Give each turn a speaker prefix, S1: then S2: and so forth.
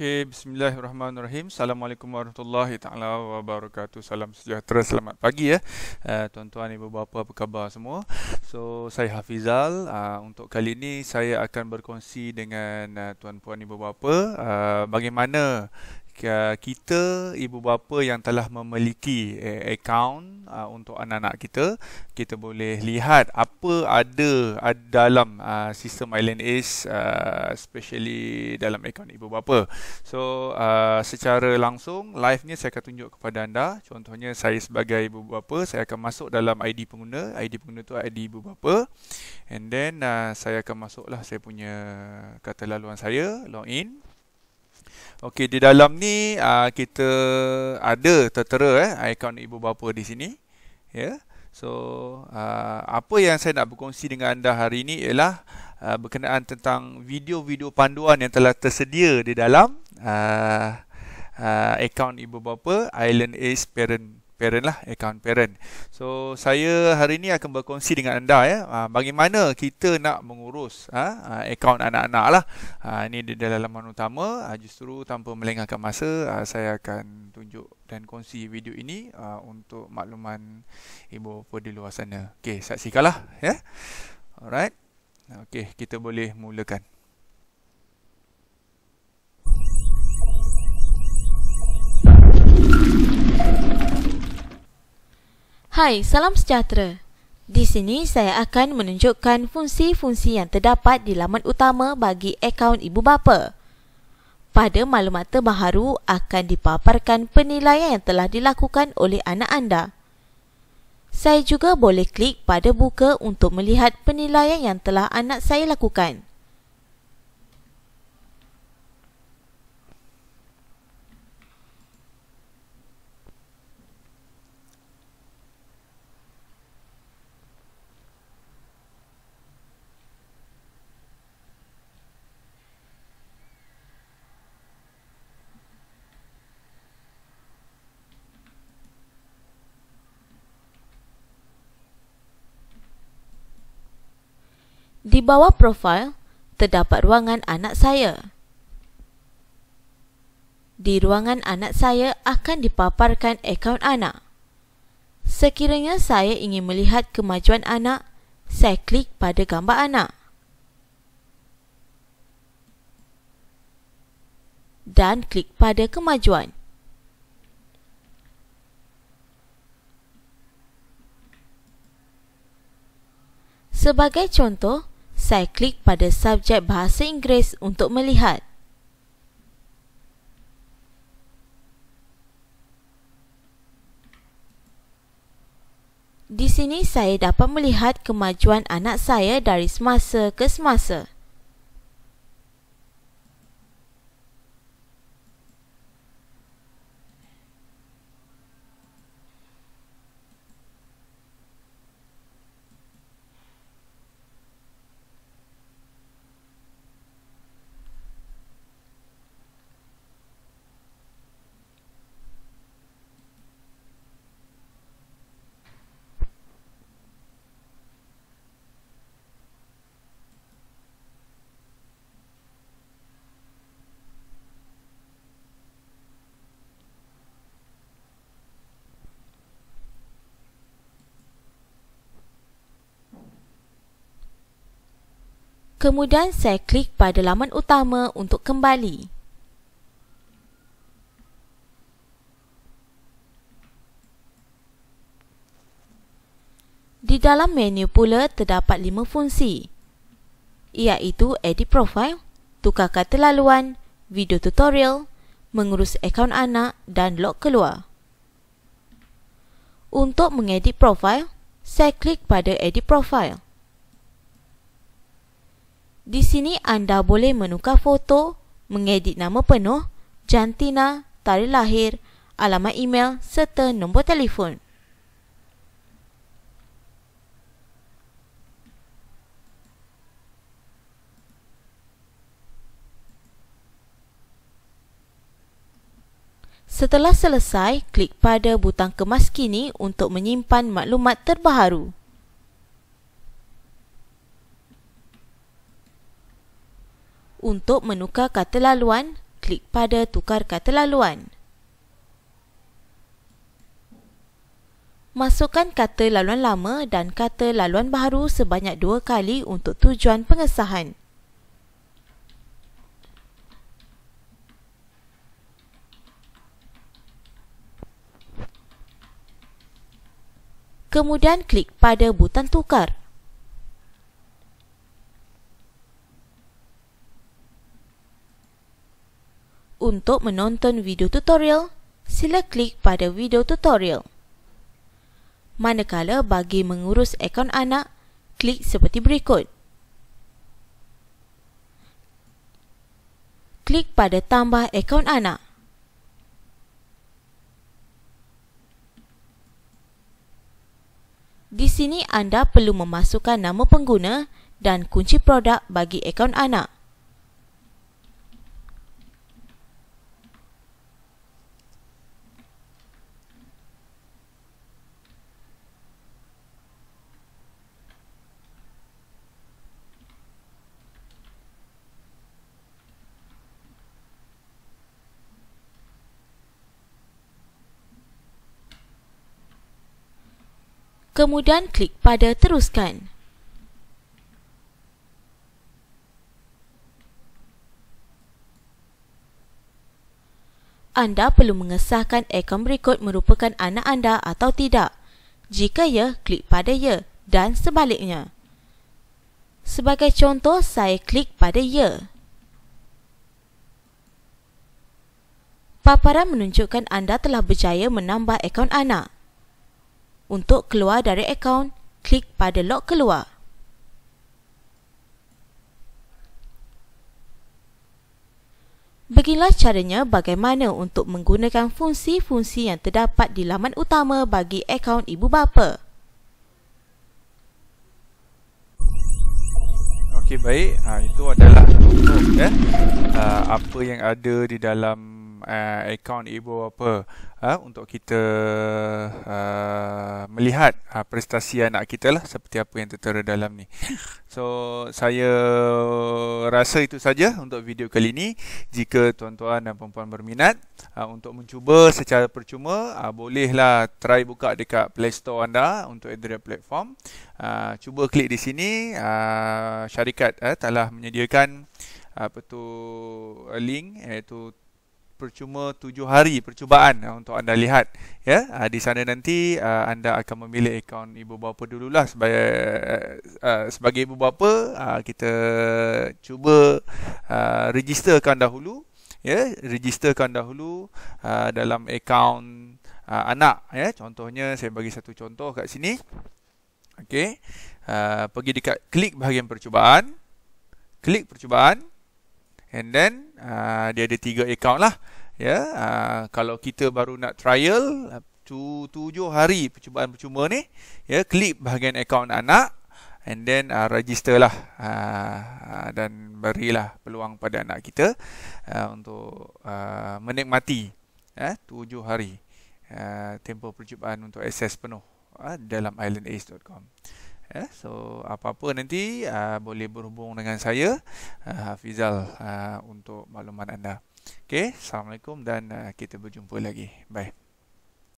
S1: Okey, bismillahirrahmanirrahim. Assalamualaikum warahmatullahi taala wabarakatuh. Salam sejahtera, selamat pagi ya. Uh, tuan-tuan ibu bapa apa khabar semua? So, saya Hafizal. Uh, untuk kali ini saya akan berkongsi dengan uh, tuan-puan ibu bapa uh, bagaimana Uh, kita ibu bapa yang telah memiliki eh, account uh, untuk anak-anak kita kita boleh lihat apa ada uh, dalam sistem Island Ace especially dalam account ibu bapa. So secara langsung live ni saya akan tunjuk kepada anda contohnya saya sebagai ibu bapa saya akan masuk dalam ID pengguna ID pengguna tu ID ibu bapa and then saya akan masuklah saya punya kata laluan saya login Okey, di dalam ni uh, kita ada tertera eh ikon ibu bapa di sini. Ya. Yeah. So, uh, apa yang saya nak berkongsi dengan anda hari ini ialah uh, berkenaan tentang video-video panduan yang telah tersedia di dalam uh, uh, akaun ibu bapa Island Ace Parent parent lah account parent so saya hari ini akan berkongsi dengan anda ya ah, bagaimana kita nak mengurus ha, account anak-anak lah ha, ini di dalam utama justru tanpa melengahkan masa saya akan tunjuk dan kongsi video ini untuk makluman ibu bapa di luar sana Okay, saksikanlah ya alright okay, kita boleh mulakan
S2: Hai, salam sejahtera. Di sini saya akan menunjukkan fungsi-fungsi yang terdapat di laman utama bagi akaun ibu bapa. Pada maklumat terbaru akan dipaparkan penilaian yang telah dilakukan oleh anak anda. Saya juga boleh klik pada buka untuk melihat penilaian yang telah anak saya lakukan. Di bawah profil terdapat ruangan anak saya. Di ruangan anak saya akan dipaparkan akaun anak. Sekiranya saya ingin melihat kemajuan anak, saya klik pada gambar anak. Dan klik pada kemajuan. Sebagai contoh, saya klik pada subjek bahasa Inggeris untuk melihat. Di sini saya dapat melihat kemajuan anak saya dari semasa ke semasa. Kemudian saya klik pada laman utama untuk kembali. Di dalam menu pula terdapat 5 fungsi iaitu edit profile, tukar kata laluan, video tutorial, mengurus akaun anak dan log keluar. Untuk mengedit profile, saya klik pada edit profile. Di sini anda boleh menukar foto, mengedit nama penuh, jantina, tarikh lahir, alamat email serta nombor telefon. Setelah selesai, klik pada butang kemas kini untuk menyimpan maklumat terbaharu. Untuk menukar kata laluan, klik pada Tukar Kata Laluan. Masukkan kata laluan lama dan kata laluan baru sebanyak dua kali untuk tujuan pengesahan. Kemudian klik pada butang tukar. Untuk menonton video tutorial, sila klik pada video tutorial. Manakala bagi mengurus akaun anak, klik seperti berikut. Klik pada tambah akaun anak. Di sini anda perlu memasukkan nama pengguna dan kunci produk bagi akaun anak. kemudian klik pada teruskan. Anda perlu mengesahkan akaun berikut merupakan anak anda atau tidak. Jika ya, klik pada ya dan sebaliknya. Sebagai contoh, saya klik pada ya. Paparan menunjukkan anda telah berjaya menambah akaun anak. Untuk keluar dari akaun, klik pada log keluar. Beginilah caranya bagaimana untuk menggunakan fungsi-fungsi yang terdapat di laman utama bagi akaun ibu bapa.
S1: Okey baik, ha, itu adalah eh, apa yang ada di dalam uh, eh, akaun Ebo apa uh, untuk kita uh, melihat uh, prestasi anak kita lah seperti apa yang tertera dalam ni. So saya rasa itu saja untuk video kali ini. Jika tuan-tuan dan puan-puan berminat uh, untuk mencuba secara percuma, uh, bolehlah try buka dekat Play Store anda untuk Android platform. Uh, cuba klik di sini uh, syarikat uh, telah menyediakan apa tu link iaitu percuma tujuh hari percubaan eh, untuk anda lihat ya uh, di sana nanti uh, anda akan memilih akaun ibu bapa dululah sebagai uh, sebagai ibu bapa uh, kita cuba uh, registerkan dahulu ya registerkan dahulu uh, dalam akaun uh, anak ya contohnya saya bagi satu contoh kat sini okey uh, pergi dekat klik bahagian percubaan klik percubaan And then uh, dia ada tiga account lah. Ya, yeah, uh, kalau kita baru nak trial tu, tujuh hari percubaan percuma ni, ya yeah, klik bahagian account anak and then uh, register lah uh, uh, dan berilah peluang pada anak kita uh, untuk uh, menikmati eh, tujuh hari uh, tempoh percubaan untuk akses penuh uh, dalam islandace.com. Yeah, so apa-apa nanti uh, boleh berhubung dengan saya uh, Hafizal uh, untuk maklumat anda. Okay, Assalamualaikum dan uh, kita berjumpa lagi. Bye.